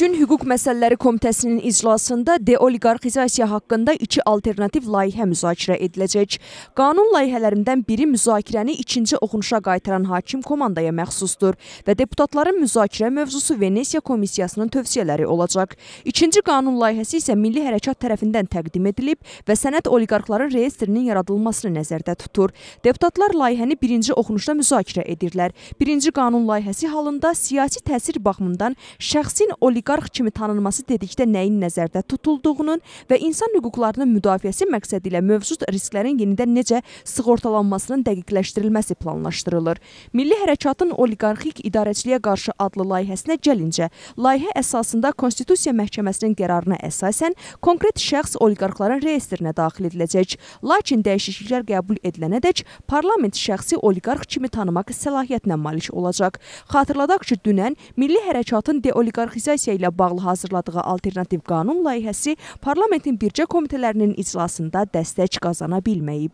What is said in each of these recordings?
gün Hüquq Məsələləri Komitəsinin iclasında deoliqarxizasiya haqqında iki alternativ layihə müzakirə ediləcək. Qanun layihələrindən biri müzakirəni ikinci oxunuşa qaytaran hakim komandaya məxsusdur və deputatların müzakirə mövzusu Venesiya Komissiyasının tövsiyələri olacaq. İkinci qanun layihəsi isə Milli Hərəkat tərəfindən təqdim edilib və sənəd oliqarxların reyestrinin yaradılmasını nəzərdə tutur. Deputatlar layihəni birinci oxunuşda müzakirə edirlər. Birinci qanun layihəsi halında siyasi təsir baxımından şəxsin oliqarxlar oliqarx kimi tanınması dedikdə nəyin nəzərdə tutulduğunun və insan hüquqlarının müdafiəsi məqsədi ilə mövcud risklərin yenidən necə sığortalanmasının dəqiqləşdirilməsi planlaşdırılır. Milli Hərəkatın oliqarxik idarəçiliyə qarşı adlı layihəsinə gəlincə, layihə əsasında Konstitusiya Məhkəməsinin qərarına əsasən konkret şəxs oliqarxların reyestrinə daxil ediləcək. Lakin dəyişikliklər qəbul edilənədək parlament şəxsi oliqarx kimi tanımaq səlahiyyətinə malik olacaq. Xatırladaq ki, dünən Milli Hərəkatın deoliqarxizasiya pensiya ilə bağlı hazırladığı alternativ qanun layihəsi parlamentin bircə komitələrinin iclasında dəstək qazana bilməyib.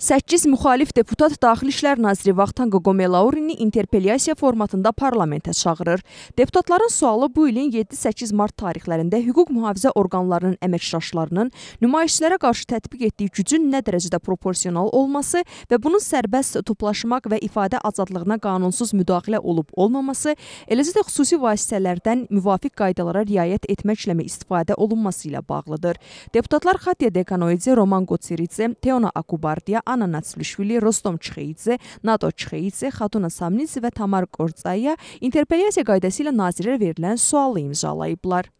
8 müxalif deputat Daxili İşlər Naziri Vaxtanqa Qomelaurini interpellyasiya formatında parlamentə çağırır. Deputatların sualı bu ilin 7-8 mart tarixlərində hüquq mühafizə orqanlarının əməkdaşlarının nümayişçilərə qarşı tətbiq etdiyi gücün nə dərəcədə proporsional olması və bunun sərbəst toplaşmaq və ifadə azadlığına qanunsuz müdaxilə olub-olmaması, eləcə də xüsusi vasitələrdən müvafiq qaydalara riayət etməklə istifadə olunması ilə bağlıdır. Deputatlar Xatya Dekanoidze, Roman Qotsiridze, Teona Akubardiya, ანა ნაცლიშვილი, როსტომ ჩხეიძე, ნატო ჩხეიძე, Xatuna Samniz və Tamar Qorcayə interpelyasiya qaydası ilə nazirə verilən sualı imzalayıblar.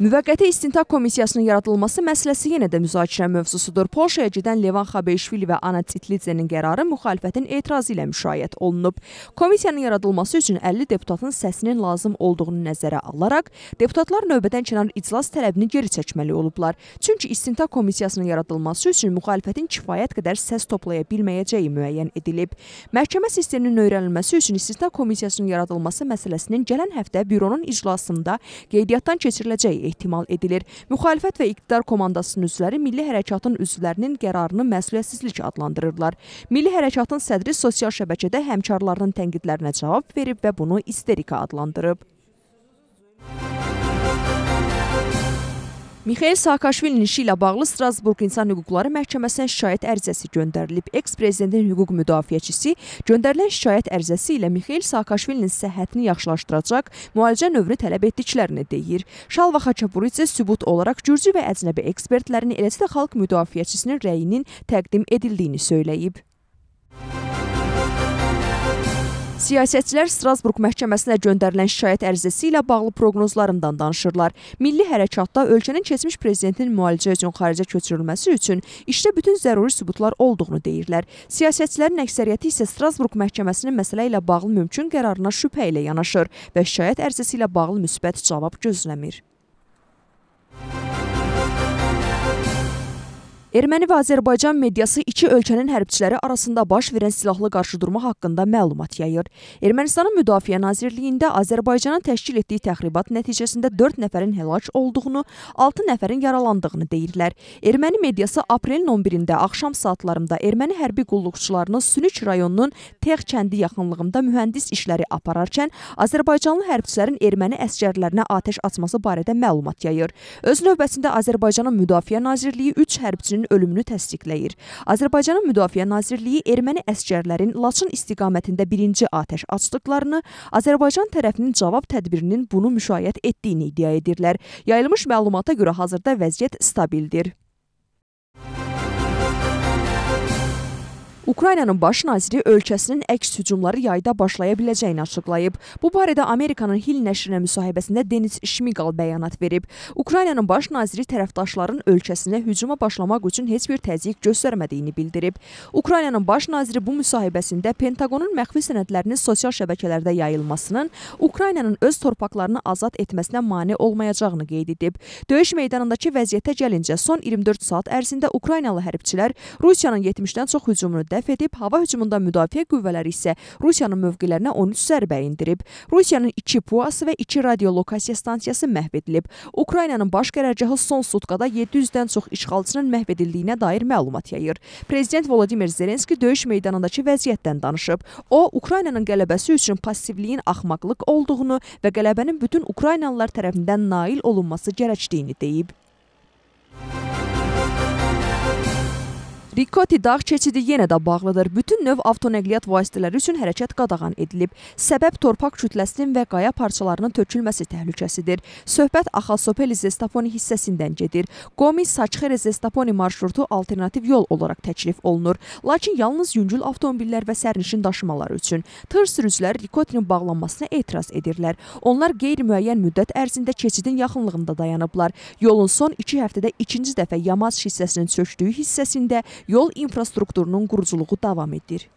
Müvəqqəti istintaq komissiyasının yaradılması məsələsi yenə də müzakirə mövzusudur. Polşaya gedən Levan Xabeşvili və Ana Titlidzenin qərarı müxalifətin etirazı ilə müşayiət olunub. Komissiyanın yaradılması üçün 50 deputatın səsinin lazım olduğunu nəzərə alaraq, deputatlar növbədən kənar iclas tələbini geri çəkməli olublar. Çünki istintaq komissiyasının yaradılması üçün müxalifətin kifayət qədər səs toplaya bilməyəcəyi müəyyən edilib. Məhkəmə sisteminin öyrənilməsi üçün istintaq komissiyasının yaradılması məsələsinin gələn həftə büronun iclasında qeydiyyatdan keçiriləcəyi ehtimal edilir. Müxalifət və iqtidar komandasının üzvləri Milli Hərəkatın üzvlərinin qərarını məsuliyyətsizlik adlandırırlar. Milli Hərəkatın sədri sosial şəbəkədə həmkarlarının tənqidlərinə cavab verib və bunu isterika adlandırıb. Mixail Saakaşvilinin işi ilə bağlı Strasburq İnsan Hüquqları Məhkəməsinə şikayət ərizəsi göndərilib. Eks-prezidentin hüquq müdafiəçisi göndərilən şikayət ərizəsi ilə Mixail Saakaşvilinin səhhətini yaxşılaşdıracaq müalicə növünü tələb etdiklərini deyir. Şalva Xaçapuridze sübut olaraq gürcü və əcnəbi ekspertlərin eləcə də xalq müdafiəçisinin rəyinin təqdim edildiyini söyləyib. Siyasətçilər Strasburq məhkəməsinə göndərilən şikayət ərizəsi ilə bağlı proqnozlarından danışırlar. Milli hərəkatda ölkənin keçmiş prezidentinin müalicə üçün xaricə köçürülməsi üçün işdə bütün zəruri sübutlar olduğunu deyirlər. Siyasətçilərin əksəriyyəti isə Strasburq məhkəməsinin məsələ ilə bağlı mümkün qərarına şübhə ilə yanaşır və şikayət ərizəsi ilə bağlı müsbət cavab gözləmir. Erməni və Azərbaycan mediası iki ölkənin hərbçiləri arasında baş verən silahlı qarşıdurma haqqında məlumat yayır. Ermənistanın Müdafiə Nazirliyində Azərbaycanın təşkil etdiyi təxribat nəticəsində 4 nəfərin həlak olduğunu, 6 nəfərin yaralandığını deyirlər. Erməni mediası aprelin 11-də axşam saatlarında erməni hərbi qulluqçularını Sünüç rayonunun Tex kəndi yaxınlığında mühəndis işləri apararkən Azərbaycanlı hərbçilərin erməni əsgərlərinə atəş açması barədə məlumat yayır. Öz növbəsində Azərbaycanın Müdafiə Nazirliyi 3 hərbçinin əsgərinin ölümünü təsdiqləyir. Azərbaycanın Müdafiə Nazirliyi erməni əsgərlərin Laçın istiqamətində birinci atəş açdıqlarını, Azərbaycan tərəfinin cavab tədbirinin bunu müşayiət etdiyini iddia edirlər. Yayılmış məlumata görə hazırda vəziyyət stabildir. Ukraynanın baş naziri ölkəsinin əks hücumları yayda başlaya biləcəyini açıqlayıb. Bu barədə Amerikanın Hill nəşrinə müsahibəsində Denis Şmiqal bəyanat verib. Ukraynanın baş naziri tərəfdaşların ölkəsinə hücuma başlamaq üçün heç bir təzyiq göstərmədiyini bildirib. Ukraynanın baş naziri bu müsahibəsində Pentagonun məxfi sənədlərinin sosial şəbəkələrdə yayılmasının Ukraynanın öz torpaqlarını azad etməsinə mane olmayacağını qeyd edib. Döyüş meydanındakı vəziyyətə gəlincə son 24 saat ərzində Ukraynalı hərbçilər Rusiyanın 70-dən çox hücumunu dəf edib, hava hücumunda müdafiə qüvvələri isə Rusiyanın mövqelərinə 13 zərbə endirib. Rusiyanın 2 PUAS və 2 radiolokasiya stansiyası məhv edilib. Ukraynanın baş qərargahı son sutqada 700-dən çox işğalçının məhv edildiyinə dair məlumat yayır. Prezident Volodimir Zelenski döyüş meydanındakı vəziyyətdən danışıb. O, Ukraynanın qələbəsi üçün passivliyin axmaqlıq olduğunu və qələbənin bütün Ukraynalılar tərəfindən nail olunması gərəkdiyini deyib. Rikoti dağ keçidi yenə də bağlıdır. Bütün növ avtonəqliyyat vasitələri üçün hərəkət qadağan edilib. Səbəb torpaq kütləsinin və qaya parçalarının tökülməsi təhlükəsidir. Söhbət Axalsopeli Zestaponi hissəsindən gedir. Qomi Saçxere Zestaponi marşrutu alternativ yol olaraq təklif olunur. Lakin yalnız yüngül avtomobillər və sərnişin daşımaları üçün. Tır sürücüləri Rikotinin bağlanmasına etiraz edirlər. Onlar qeyri-müəyyən müddət ərzində keçidin yaxınlığında dayanıblar. Yolun son 2 həftədə ikinci dəfə Yamaz hissəsinin çökdüyü hissəsində жол инфраструктуранын куржулугу даvам этир